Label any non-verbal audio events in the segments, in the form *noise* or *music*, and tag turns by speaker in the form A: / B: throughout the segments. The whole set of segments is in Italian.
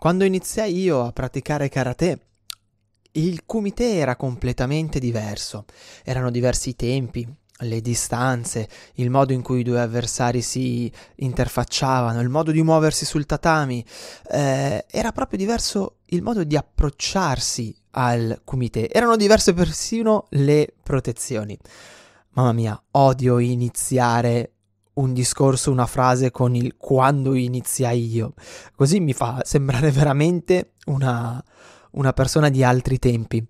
A: Quando iniziai io a praticare karate, il kumite era completamente diverso. Erano diversi i tempi, le distanze, il modo in cui i due avversari si interfacciavano, il modo di muoversi sul tatami, eh, era proprio diverso il modo di approcciarsi al kumite, erano diverse persino le protezioni. Mamma mia, odio iniziare un discorso, una frase con il quando iniziai io. Così mi fa sembrare *laughs* veramente una, una persona di altri tempi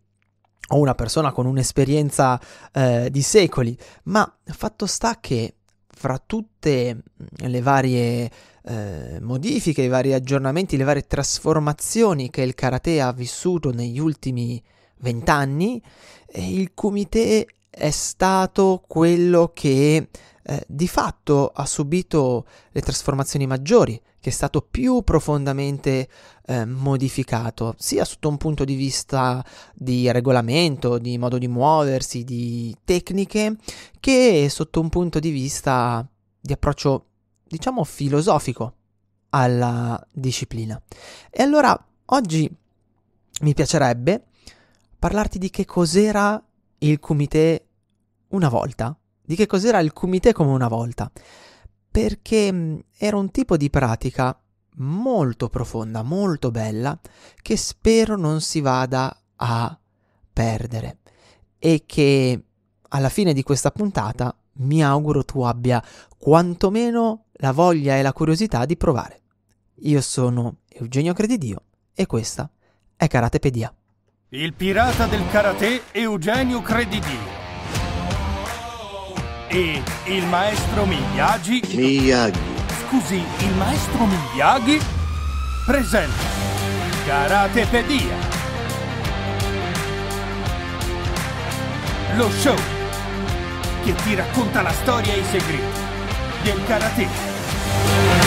A: o una persona con un'esperienza eh, di secoli, ma fatto sta che fra tutte mm, le varie eh, modifiche, i vari aggiornamenti, le varie trasformazioni che il karate ha vissuto negli ultimi vent'anni, eh, il kumite è stato quello che eh, di fatto ha subito le trasformazioni maggiori, che è stato più profondamente eh, modificato, sia sotto un punto di vista di regolamento, di modo di muoversi, di tecniche, che sotto un punto di vista di approccio, diciamo, filosofico alla disciplina. E allora oggi mi piacerebbe parlarti di che cos'era il comité una volta di che cos'era il kumite come una volta, perché mm, era un tipo di pratica molto profonda, molto bella, che spero non si vada a perdere e che alla fine di questa puntata mi auguro tu abbia quantomeno la voglia e la curiosità di provare. Io sono Eugenio Credidio e questa è Karatepedia. Il pirata del karate Eugenio Credidio e il maestro Miyagi. Miyagi. Scusi, il maestro Miyagi presenta Karatepedia. Lo show che ti racconta la storia e i segreti del karate.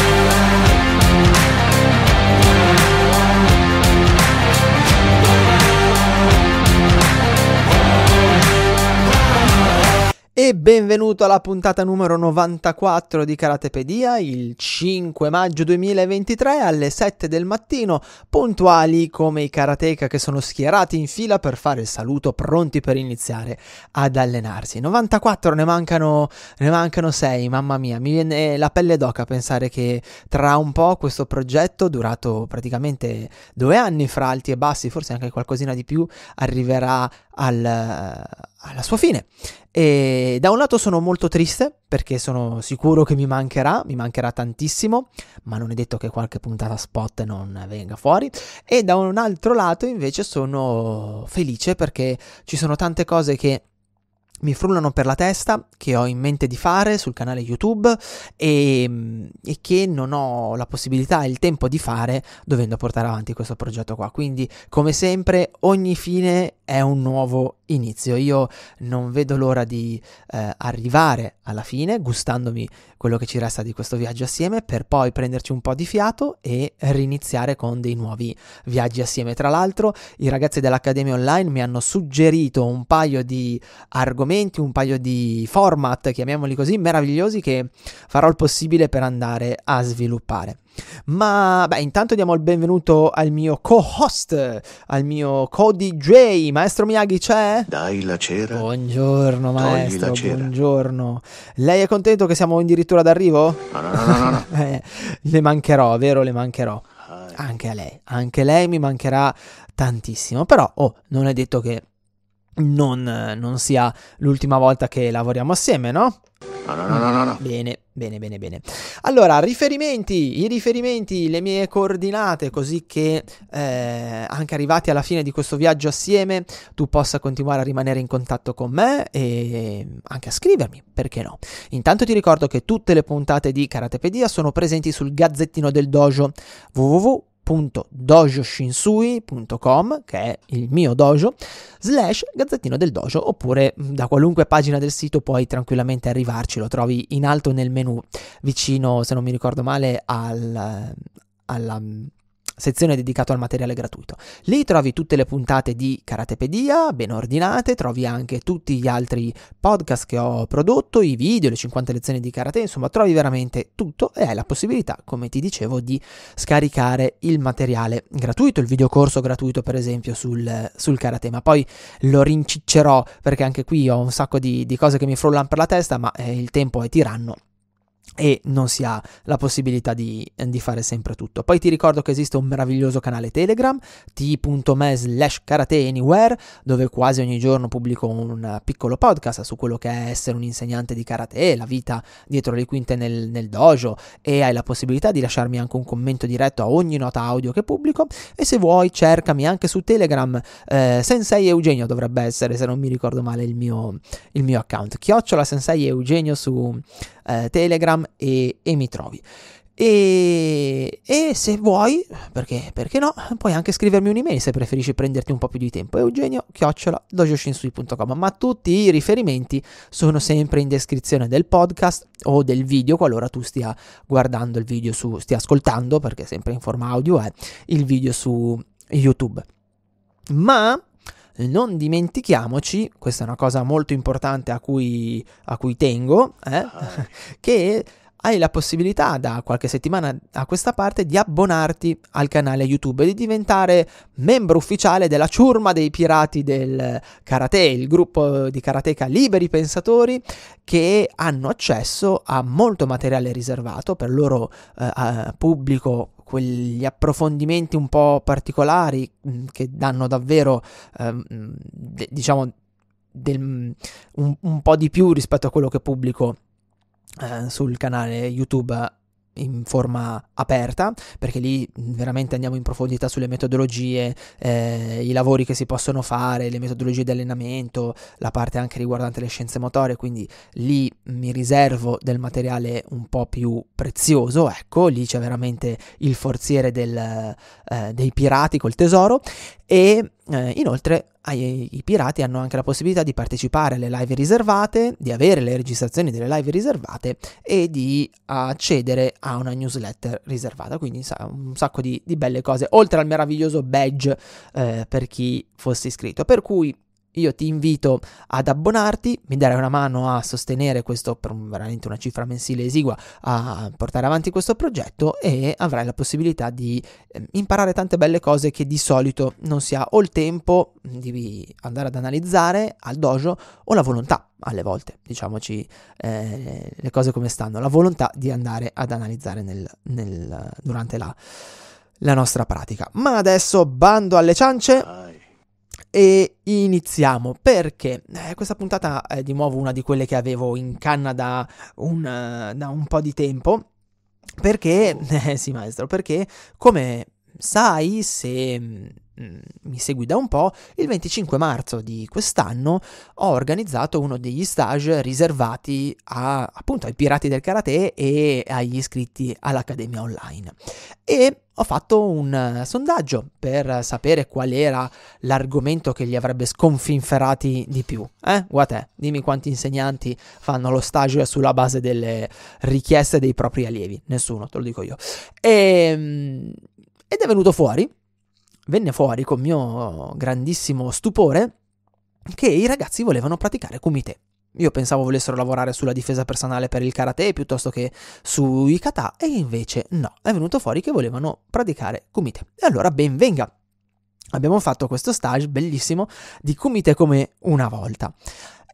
A: E benvenuto alla puntata numero 94 di Karatepedia, il 5 maggio 2023 alle 7 del mattino, puntuali come i karateka che sono schierati in fila per fare il saluto, pronti per iniziare ad allenarsi. 94 ne mancano, ne mancano 6, mamma mia, mi viene eh, la pelle d'oca pensare che tra un po' questo progetto, durato praticamente due anni fra alti e bassi, forse anche qualcosina di più, arriverà al, alla sua fine. E da un lato sono molto triste perché sono sicuro che mi mancherà, mi mancherà tantissimo, ma non è detto che qualche puntata spot non venga fuori. E da un altro lato invece sono felice perché ci sono tante cose che mi frullano per la testa, che ho in mente di fare sul canale YouTube e, mm, e che non ho la possibilità e il tempo di fare dovendo portare avanti questo progetto qua. Quindi, come sempre, ogni fine è un nuovo inizio. Io non vedo l'ora di eh, arrivare alla fine, gustandomi quello che ci resta di questo viaggio assieme, per poi prenderci un po' di fiato e riniziare con dei nuovi viaggi assieme. Tra l'altro, i ragazzi dell'Accademia Online mi hanno suggerito un paio di argomenti, un paio di format, chiamiamoli così, meravigliosi che farò il possibile per andare a sviluppare. Ma beh, intanto diamo il benvenuto al mio co-host, al mio co-DJ. Maestro Miyagi c'è? Dai la cera. Buongiorno, maestro. Cera. Buongiorno. Lei è contento che siamo addirittura d'arrivo? No, no, no, no. *laughs* Eh, le mancherò, vero? Le mancherò. Ah, eh. Anche a lei, anche lei mi mancherà tantissimo, però oh, non è detto che non, non sia l'ultima volta che lavoriamo assieme, no? No, no, no, no, no, Bene, bene, bene, bene. Allora, riferimenti, i riferimenti, le mie coordinate, così che eh, anche arrivati alla fine di questo viaggio assieme tu possa continuare a rimanere in contatto con me e anche a scrivermi, perché no? Intanto ti ricordo che tutte le puntate di Karatepedia sono presenti sul gazzettino del dojo www www.dojoshinsui.com che è il mio dojo slash gazzettino del dojo oppure mm, da qualunque pagina del sito puoi tranquillamente arrivarci lo trovi in alto nel menu vicino se non mi ricordo male al, alla sezione dedicata al materiale gratuito. Lì trovi tutte le puntate di Karatepedia, ben ordinate, trovi anche tutti gli altri podcast che ho prodotto, i video, le 50 lezioni di karate, insomma trovi veramente tutto e hai la possibilità, come ti dicevo, di scaricare il materiale gratuito, il videocorso gratuito per esempio sul, sul karate, ma poi lo rinciccerò perché anche qui ho un sacco di, di cose che mi frullan per la testa, ma eh, il tempo è tiranno e non si ha la possibilità di, eh, di, fare sempre tutto. Poi ti ricordo che esiste un meraviglioso canale Telegram t.me slash karate anywhere dove quasi ogni giorno pubblico un piccolo podcast su quello che è essere un insegnante di karate, la vita dietro le quinte nel, nel dojo e hai la possibilità di lasciarmi anche un commento diretto a ogni nota audio che pubblico e se vuoi cercami anche su Telegram eh, Sensei Eugenio dovrebbe essere se non mi ricordo male il mio, il mio account chiocciola Sensei Eugenio su eh, Telegram e, e mi trovi. E, e, se vuoi, perché, perché, no, puoi anche scrivermi un'email se preferisci prenderti un po' più di tempo. Eugenio chiocciola dojoshinsui.com. Ma tutti i riferimenti sono sempre in descrizione del podcast o del video, qualora tu stia guardando il video su, stia ascoltando, perché sempre in forma audio è eh, il video su YouTube. Ma non dimentichiamoci, questa è una cosa molto importante a cui, a cui tengo, eh, ah. *laughs* che hai la possibilità da qualche settimana a questa parte di abbonarti al canale YouTube e di diventare membro ufficiale della ciurma dei pirati del karate, il gruppo di karateka liberi pensatori che hanno accesso a molto materiale riservato per il loro eh, pubblico quegli approfondimenti un po' particolari mm, che danno davvero ehm, diciamo del, mm, un, un, po' di più rispetto a quello che pubblico eh, sul canale YouTube in forma aperta perché lì veramente andiamo in profondità sulle metodologie eh, i lavori che si possono fare le metodologie di allenamento la parte anche riguardante le scienze motorie quindi lì mi riservo del materiale un po' più prezioso ecco lì c'è veramente il forziere del, eh, dei pirati col tesoro e eh, inoltre ai, i pirati hanno anche la possibilità di partecipare alle live riservate, di avere le registrazioni delle live riservate e di accedere a una newsletter riservata, quindi sa, un sacco di, di, belle cose, oltre al meraviglioso badge eh, per chi fosse iscritto. Per cui io ti invito ad abbonarti, mi darai una mano a sostenere questo per veramente una cifra mensile esigua, a portare avanti questo progetto e avrai la possibilità di ehm, imparare tante belle cose che di solito non si ha o il tempo di andare ad analizzare al dojo o la volontà alle volte, diciamoci eh, le cose come stanno, la volontà di andare ad analizzare nel, nel, durante la, la, nostra pratica. Ma adesso bando alle ciance e iniziamo perché eh, questa puntata è di nuovo una di quelle che avevo in canna da un, uh, da un po' di tempo. Perché, oh. *laughs* eh, sì maestro, perché come sai se mm, mi segui da un po', il 25 marzo di quest'anno ho organizzato uno degli stage riservati a, appunto ai pirati del karate e agli iscritti all'Accademia Online. E ho fatto un eh, sondaggio per sapere qual era l'argomento che li avrebbe sconfinferati di più. Eh, guardate, dimmi quanti insegnanti fanno lo stage sulla base delle richieste dei propri allievi. Nessuno, te lo dico io. E... Ehm, ed è venuto fuori, venne fuori con mio grandissimo stupore, che i ragazzi volevano praticare kumite. Io pensavo volessero lavorare sulla difesa personale per il karate piuttosto che sui kata, e invece no, è venuto fuori che volevano praticare kumite. E allora ben venga! Abbiamo fatto questo stage bellissimo di kumite come una volta.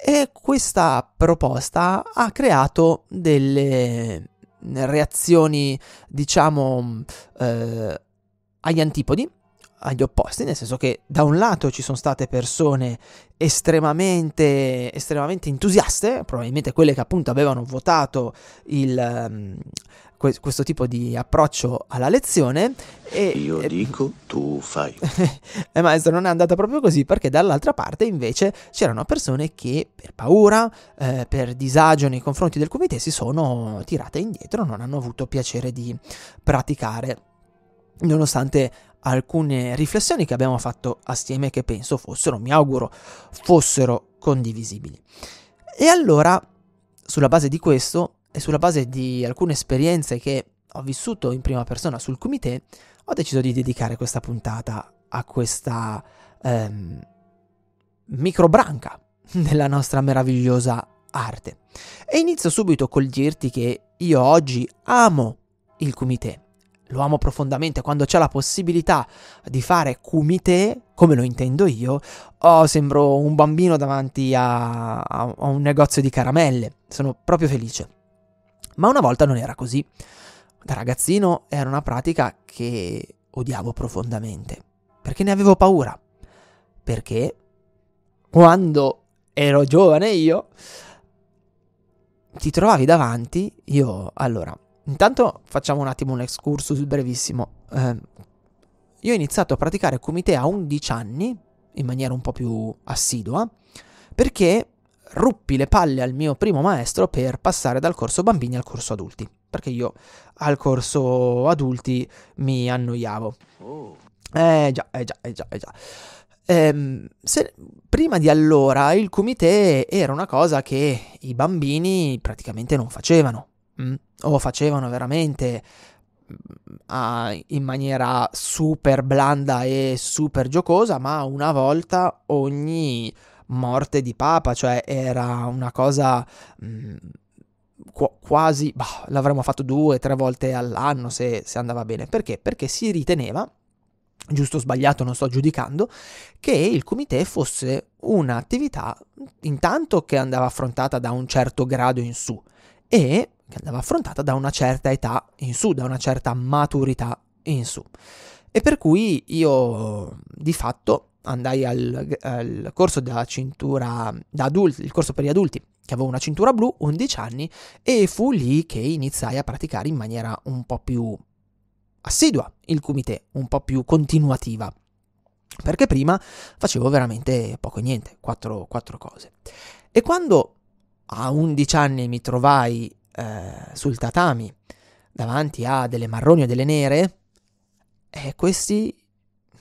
A: E questa proposta ha creato delle reazioni, diciamo, eh, agli antipodi, agli opposti, nel senso che da un lato ci sono state persone estremamente, estremamente entusiaste, probabilmente quelle che appunto avevano votato il, ehm, questo tipo di approccio alla lezione. E, Io dico, tu fai. *laughs* e eh, maestro, non è andata proprio così perché dall'altra parte invece c'erano persone che per paura, eh, per disagio nei confronti del comité si sono tirate indietro, non hanno avuto piacere di praticare nonostante alcune riflessioni che abbiamo fatto assieme che penso fossero, mi auguro, fossero condivisibili. E allora, sulla base di questo e sulla base di alcune esperienze che ho vissuto in prima persona sul comité, ho deciso di dedicare questa puntata a questa ehm, microbranca *laughs* della nostra meravigliosa arte. E inizio subito col dirti che io oggi amo il comité lo amo profondamente, quando c'è la possibilità di fare kumite, come lo intendo io, oh, sembro un bambino davanti a, a, a un negozio di caramelle, sono proprio felice. Ma una volta non era così. Da ragazzino era una pratica che odiavo profondamente, perché ne avevo paura. Perché quando ero giovane io ti trovavi davanti, io allora Intanto facciamo un attimo un excursus brevissimo. Eh, io ho iniziato a praticare Kumite a 11 anni, in maniera un po' più assidua, perché ruppi le palle al mio primo maestro per passare dal corso bambini al corso adulti, perché io al corso adulti mi annoiavo. Oh. Eh già, eh già, eh già, eh già. Ehm, se, prima di allora il comité era una cosa che i bambini praticamente non facevano. Mm, o facevano veramente mm, a, in maniera super blanda e super giocosa, ma una volta ogni morte di papa, cioè era una cosa mh, mm, quasi, bah, l'avremmo fatto due, tre volte all'anno se, se, andava bene. Perché? Perché si riteneva, giusto o sbagliato, non sto giudicando, che il comité fosse un'attività intanto che andava affrontata da un certo grado in su e che andava affrontata da una certa età in su, da una certa maturità in su. E per cui io di fatto andai al, al corso da cintura da adulti, il corso per gli adulti, che avevo una cintura blu, 11 anni, e fu lì che iniziai a praticare in maniera un po' più assidua il kumite, un po' più continuativa. Perché prima facevo veramente poco e niente, quattro, quattro cose. E quando a 11 anni mi trovai eh, sul tatami davanti a delle marroni o delle nere, e eh, questi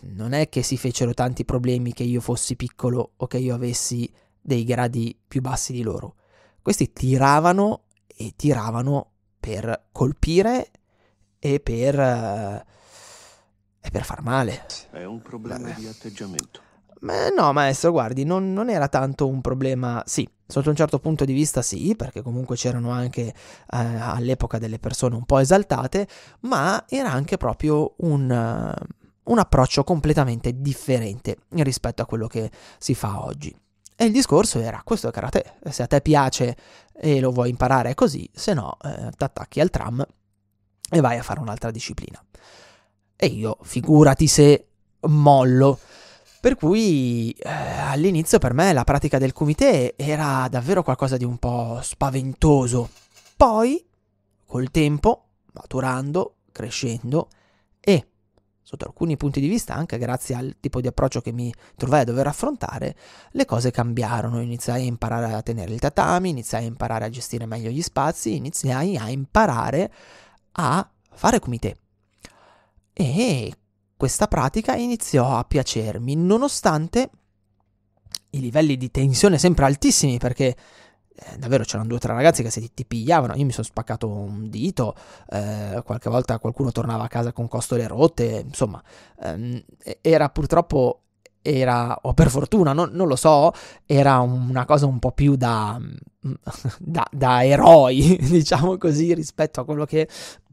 A: non è che si fecero tanti problemi che io fossi piccolo o che io avessi dei gradi più bassi di loro. Questi tiravano e tiravano per colpire e per, eh, e per far male. È un problema Beh. di atteggiamento. Ma no, maestro, guardi, non, non era tanto un problema. Sì, Sotto un certo punto di vista sì, perché comunque c'erano anche eh, all'epoca delle persone un po' esaltate, ma era anche proprio un, uh, un approccio completamente differente rispetto a quello che si fa oggi. E il discorso era, questo è karate, eh, se a te piace e lo vuoi imparare è così, se no eh, ti attacchi al tram e vai a fare un'altra disciplina. E io, figurati se mollo, per cui eh, all'inizio per me la pratica del kumite era davvero qualcosa di un po' spaventoso. Poi, col tempo, maturando, crescendo e sotto alcuni punti di vista, anche grazie al tipo di approccio che mi trovai a dover affrontare, le cose cambiarono. Iniziai a imparare a tenere il tatami, iniziai a imparare a gestire meglio gli spazi, iniziai a imparare a fare kumite. E questa pratica iniziò a piacermi, nonostante i livelli di tensione sempre altissimi perché eh, davvero c'erano due o tre ragazzi che se ti, ti pigliavano, io mi sono spaccato un dito, eh, qualche volta qualcuno tornava a casa con costole rotte, insomma, ehm, era purtroppo, era, o per fortuna, non, non, lo so, era una cosa un po' più da, mm, *laughs* da, da eroi, *laughs* diciamo così, rispetto a quello che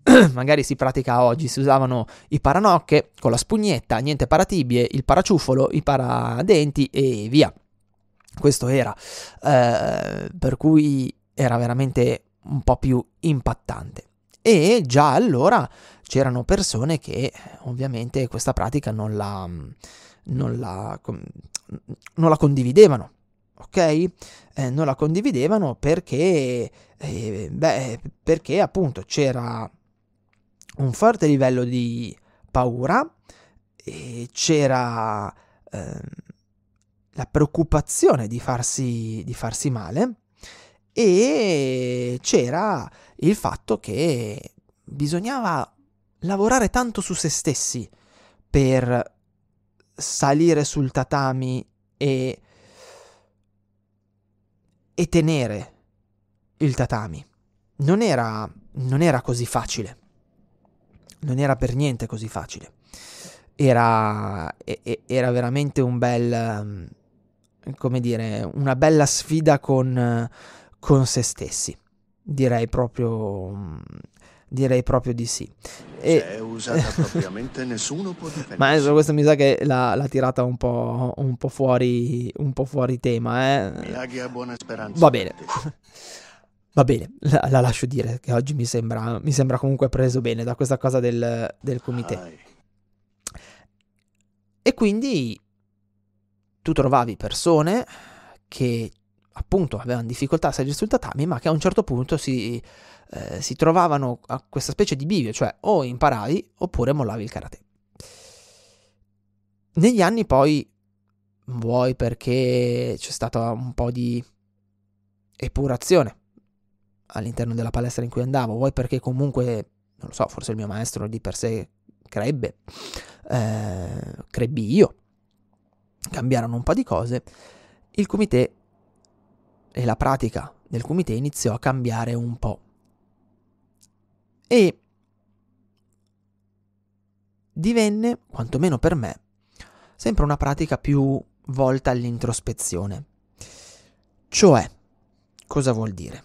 A: *clears throat* magari si pratica oggi, si usavano i paranocche con la spugnetta, niente paratibie, il paraciuffolo, i paradenti e via. Questo era, eh, per cui era veramente un po' più impattante. E già allora c'erano persone che ovviamente questa pratica non la, non la, non la condividevano ok? Eh, non la condividevano perché, eh, beh, perché appunto c'era un forte livello di paura e c'era eh, la preoccupazione di farsi, di farsi male e c'era il fatto che bisognava lavorare tanto su se stessi per salire sul tatami e, e tenere il tatami. Non era, non era così facile non era per niente così facile. Era, era veramente un bel, ehm, come dire, una bella sfida con, con se stessi. Direi proprio, direi proprio di sì. E... Se è usata propriamente nessuno può difendersi. Ma questo mi sa che l'ha, l'ha tirata un po', un po', fuori, un po' fuori tema. Eh. Milaghi a buona speranza. Va bene. *laughs* Va bene, la, la, lascio dire che oggi mi sembra, mi sembra, comunque preso bene da questa cosa del, del comité. E quindi tu trovavi persone che appunto avevano difficoltà a salire sul tatami, ma che a un certo punto si, eh, si trovavano a questa specie di bivio, cioè o imparavi oppure mollavi il karate. Negli anni poi, vuoi perché c'è stata un po' di epurazione all'interno della palestra in cui andavo, vuoi perché comunque, non lo so, forse il mio maestro di per sé crebbe, eh, crebbi io, cambiarono un po' di cose, il comité e la pratica del comité iniziò a cambiare un po'. E divenne, quantomeno per me, sempre una pratica più volta all'introspezione. Cioè, cosa vuol dire?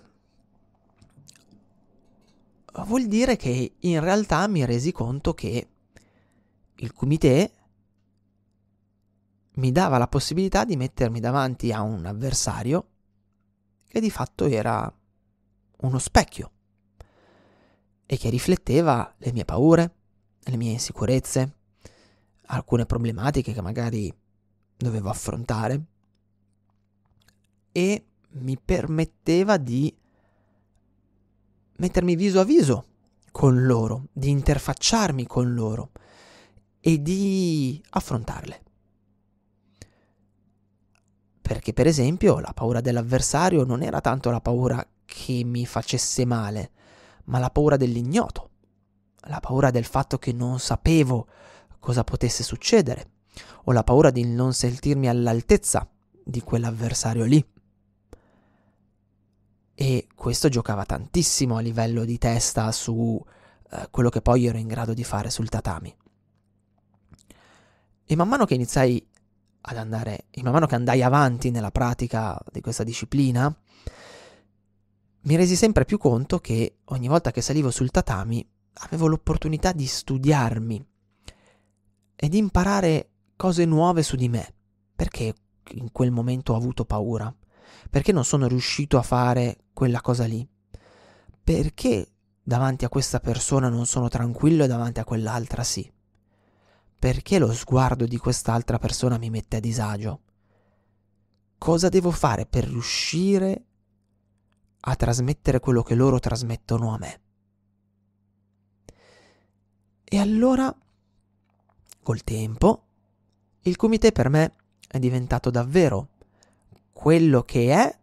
A: vuol dire che in realtà mi resi conto che il comité mi dava la possibilità di mettermi davanti a un avversario che di fatto era uno specchio e che rifletteva le mie paure, le mie insicurezze, alcune problematiche che magari dovevo affrontare e mi permetteva di mettermi viso a viso con loro, di interfacciarmi con loro e di affrontarle. Perché per esempio la paura dell'avversario non era tanto la paura che mi facesse male, ma la paura dell'ignoto, la paura del fatto che non sapevo cosa potesse succedere, o la paura di non sentirmi all'altezza di quell'avversario lì e questo giocava tantissimo a livello di testa su eh, quello che poi ero in grado di fare sul tatami. E man mano che iniziai ad andare, e man mano che andai avanti nella pratica di questa disciplina, mi resi sempre più conto che ogni volta che salivo sul tatami avevo l'opportunità di studiarmi e di imparare cose nuove su di me, perché in quel momento ho avuto paura, perché non sono riuscito a fare quella cosa lì? Perché davanti a questa persona non sono tranquillo e davanti a quell'altra sì? Perché lo sguardo di quest'altra persona mi mette a disagio? Cosa devo fare per riuscire a trasmettere quello che loro trasmettono a me? E allora, col tempo, il comité per me è diventato davvero quello che è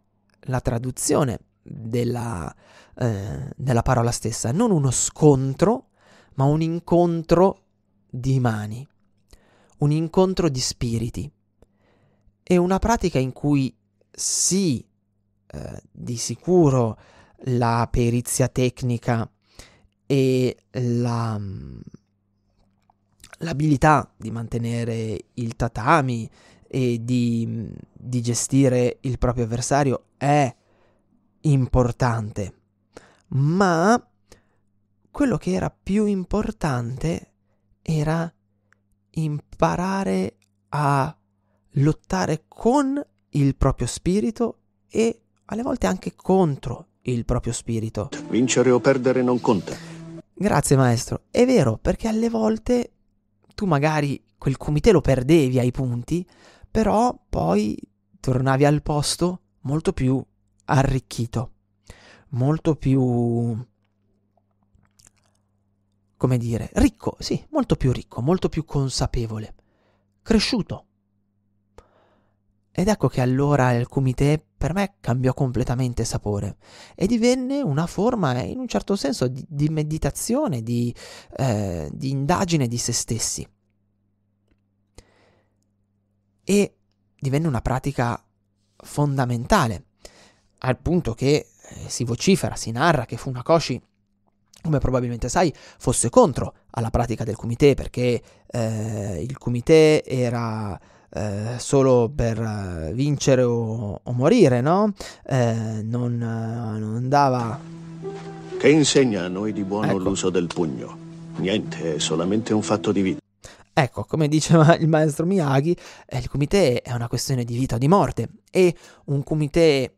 A: la traduzione della, eh, della parola stessa, non uno scontro, ma un incontro di mani, un incontro di spiriti. È una pratica in cui sì, eh, di sicuro la perizia tecnica e la, mm, l'abilità di mantenere il tatami e di, di gestire il proprio avversario è importante, ma quello che era più importante era imparare a lottare con il proprio spirito e alle volte anche contro il proprio spirito. Vincere o perdere non conta. Grazie maestro, è vero perché alle volte tu magari quel comité lo perdevi ai punti, però poi tornavi al posto molto più arricchito, molto più come dire, ricco, sì, molto più ricco, molto più consapevole, cresciuto. Ed ecco che allora il comité per me cambiò completamente sapore e divenne una forma, in un certo senso, di, di meditazione, di, eh, di indagine di se stessi e divenne una pratica fondamentale, al punto che eh, si vocifera, si narra che Funakoshi, come probabilmente sai, fosse contro alla pratica del comité perché eh, il comité era eh, solo per eh, vincere o, o morire, no? Eh, non, eh, non dava... Che insegna a noi di buono ecco. l'uso del pugno? Niente, è solamente un fatto di vita. Ecco, come diceva *laughs* il maestro Miyagi, eh, il comité è una questione di vita o di morte e un comité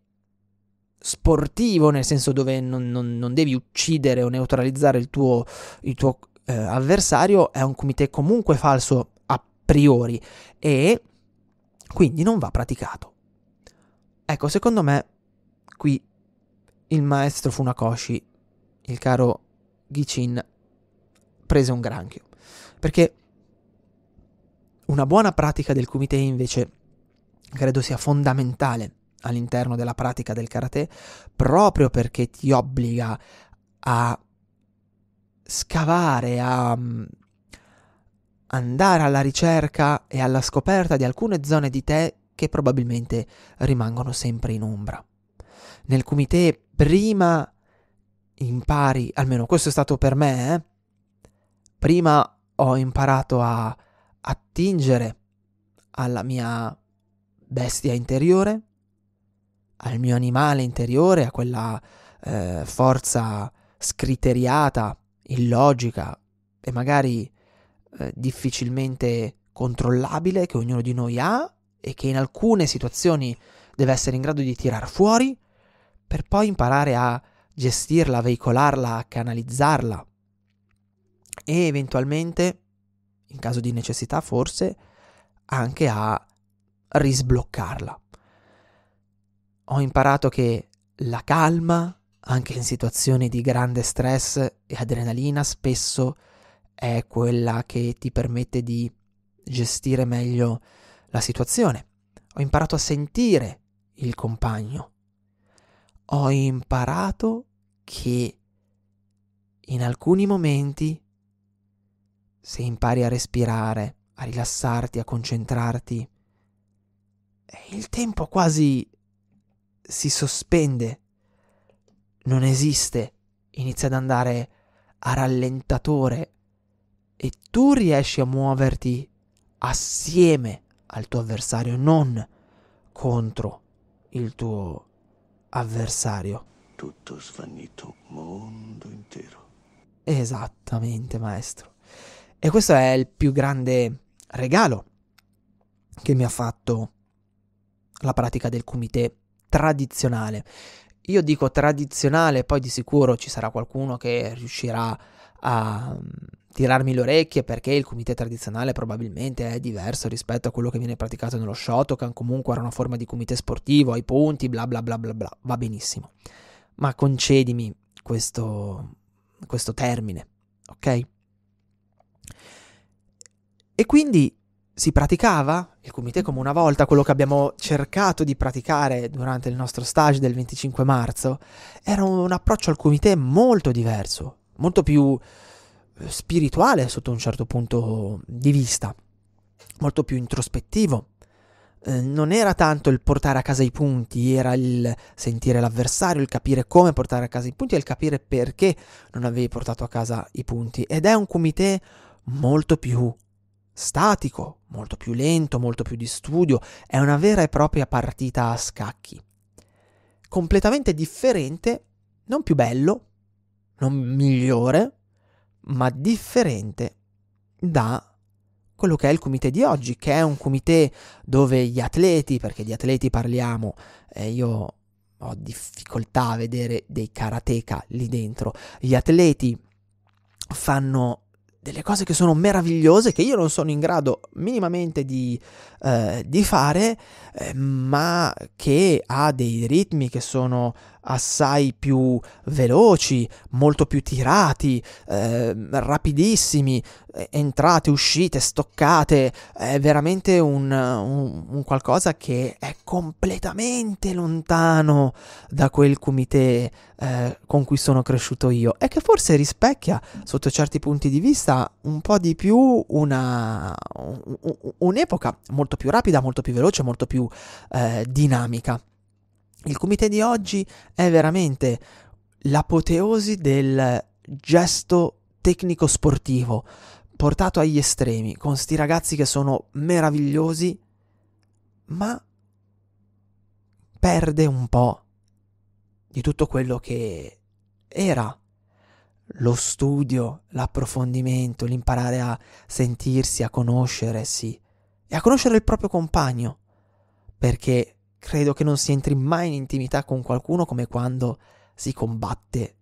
A: sportivo, nel senso dove non, non, non devi uccidere o neutralizzare il tuo, il tuo eh, avversario, è un comité comunque falso a priori e quindi non va praticato. Ecco, secondo me qui il maestro Funakoshi, il caro Gichin, prese un granchio. Perché una buona pratica del kumite invece credo sia fondamentale all'interno della pratica del karate proprio perché ti obbliga a scavare, a mm, andare alla ricerca e alla scoperta di alcune zone di te che probabilmente rimangono sempre in ombra. Nel kumite prima impari, almeno questo è stato per me, eh? prima ho imparato a attingere alla mia bestia interiore, al mio animale interiore, a quella eh, forza scriteriata, illogica e magari eh, difficilmente controllabile che ognuno di noi ha e che in alcune situazioni deve essere in grado di tirar fuori per poi imparare a gestirla, a veicolarla, a canalizzarla e eventualmente in caso di necessità forse, anche a risbloccarla. Ho imparato che la calma, anche in situazioni di grande stress e adrenalina, spesso è quella che ti permette di gestire meglio la situazione. Ho imparato a sentire il compagno. Ho imparato che in alcuni momenti se impari a respirare, a rilassarti, a concentrarti, il tempo quasi si sospende, non esiste, inizia ad andare a rallentatore e tu riesci a muoverti assieme al tuo avversario, non contro il tuo avversario. Tutto svanito, mondo intero. Esattamente, maestro. E questo è il più grande regalo che mi ha fatto la pratica del kumite tradizionale. Io dico tradizionale, poi di sicuro ci sarà qualcuno che riuscirà a mm, tirarmi le orecchie perché il kumite tradizionale probabilmente è diverso rispetto a quello che viene praticato nello Shotokan, comunque era una forma di kumite sportivo, ai punti, bla bla bla bla bla, va benissimo. Ma concedimi questo, questo termine, ok? E quindi si praticava il comité come una volta, quello che abbiamo cercato di praticare durante il nostro stage del 25 marzo, era un approccio al comité molto diverso, molto più eh, spirituale sotto un certo punto di vista, molto più introspettivo. Eh, non era tanto il portare a casa i punti, era il sentire l'avversario, il capire come portare a casa i punti e il capire perché non avevi portato a casa i punti. Ed è un comité molto più statico, molto più lento, molto più di studio, è una vera e propria partita a scacchi. Completamente differente, non più bello, non migliore, ma differente da quello che è il comité di oggi, che è un comité dove gli atleti, perché di atleti parliamo, eh, io ho difficoltà a vedere dei karateka lì dentro, gli atleti fanno delle cose che sono meravigliose che io non sono in grado minimamente di, eh, di fare, eh, ma che ha dei ritmi che sono assai più veloci, molto più tirati, eh, rapidissimi, entrate, uscite, stoccate, è veramente un, un, un, qualcosa che è completamente lontano da quel comité eh, con cui sono cresciuto io e che forse rispecchia sotto certi punti di vista un po' di più una, un'epoca molto più rapida, molto più veloce, molto più eh, dinamica. Il comité di oggi è veramente l'apoteosi del gesto tecnico sportivo portato agli estremi con sti ragazzi che sono meravigliosi ma perde un po' di tutto quello che era lo studio, l'approfondimento, l'imparare a sentirsi, a conoscersi e a conoscere il proprio compagno perché credo che non si entri mai in intimità con qualcuno come quando si combatte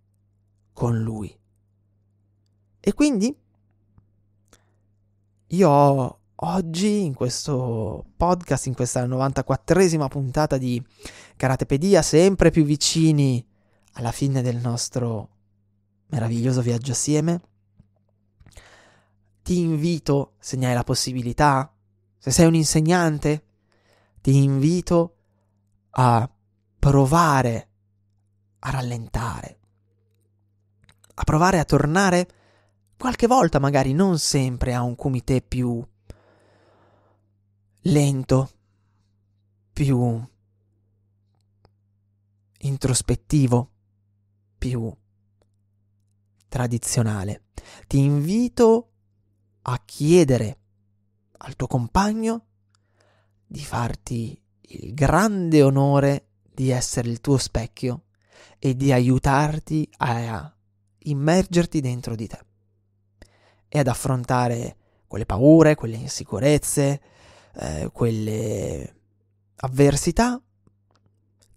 A: con lui. E quindi io oggi in questo podcast, in questa 94esima puntata di Karatepedia, sempre più vicini alla fine del nostro meraviglioso viaggio assieme, ti invito, se ne hai la possibilità, se sei un insegnante, ti invito a a provare a rallentare, a provare a tornare qualche volta magari non sempre a un comité più lento, più introspettivo, più tradizionale. Ti invito a chiedere al tuo compagno di farti il grande onore di essere il tuo specchio e di aiutarti a immergerti dentro di te e ad affrontare quelle paure, quelle insicurezze, eh, quelle avversità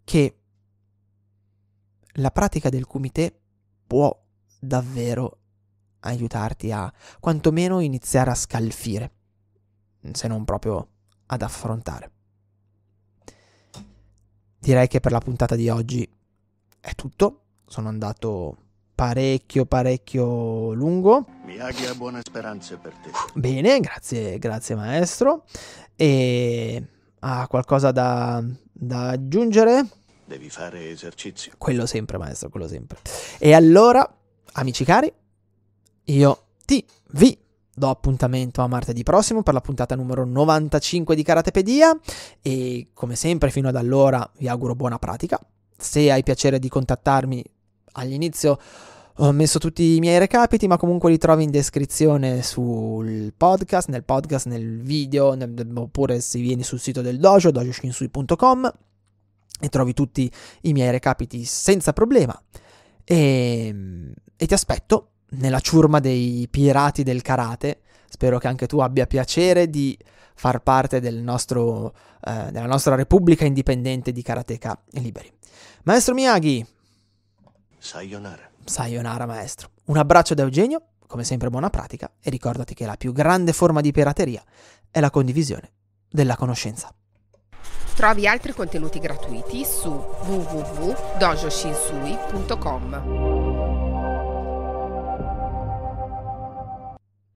A: che la pratica del kumite può davvero aiutarti a quantomeno iniziare a scalfire, se non proprio ad affrontare direi che per la puntata di oggi è tutto. Sono andato parecchio parecchio lungo. Miyagi ha buone speranze per te. Bene, grazie, grazie maestro. E ha qualcosa da, da aggiungere? Devi fare esercizio. Quello sempre, maestro, quello sempre. E allora, amici cari, io ti vi do appuntamento a martedì prossimo per la puntata numero 95 di Karatepedia e come sempre fino ad allora vi auguro buona pratica. Se hai piacere di contattarmi all'inizio ho messo tutti i miei recapiti, ma comunque li trovi in descrizione sul podcast, nel podcast, nel video, nel, oppure se vieni sul sito del dojo, dojoshinsui.com e trovi tutti i miei recapiti senza problema. E, ehm, e ti aspetto nella ciurma dei pirati del karate. Spero che anche tu abbia piacere di far parte del nostro, eh, della nostra Repubblica Indipendente di Karateka Liberi. Maestro Miyagi! Sayonara. Sayonara, maestro. Un abbraccio da Eugenio, come sempre buona pratica, e ricordati che la più grande forma di pirateria è la condivisione della conoscenza. Trovi altri contenuti gratuiti su www.dojoshinsui.com.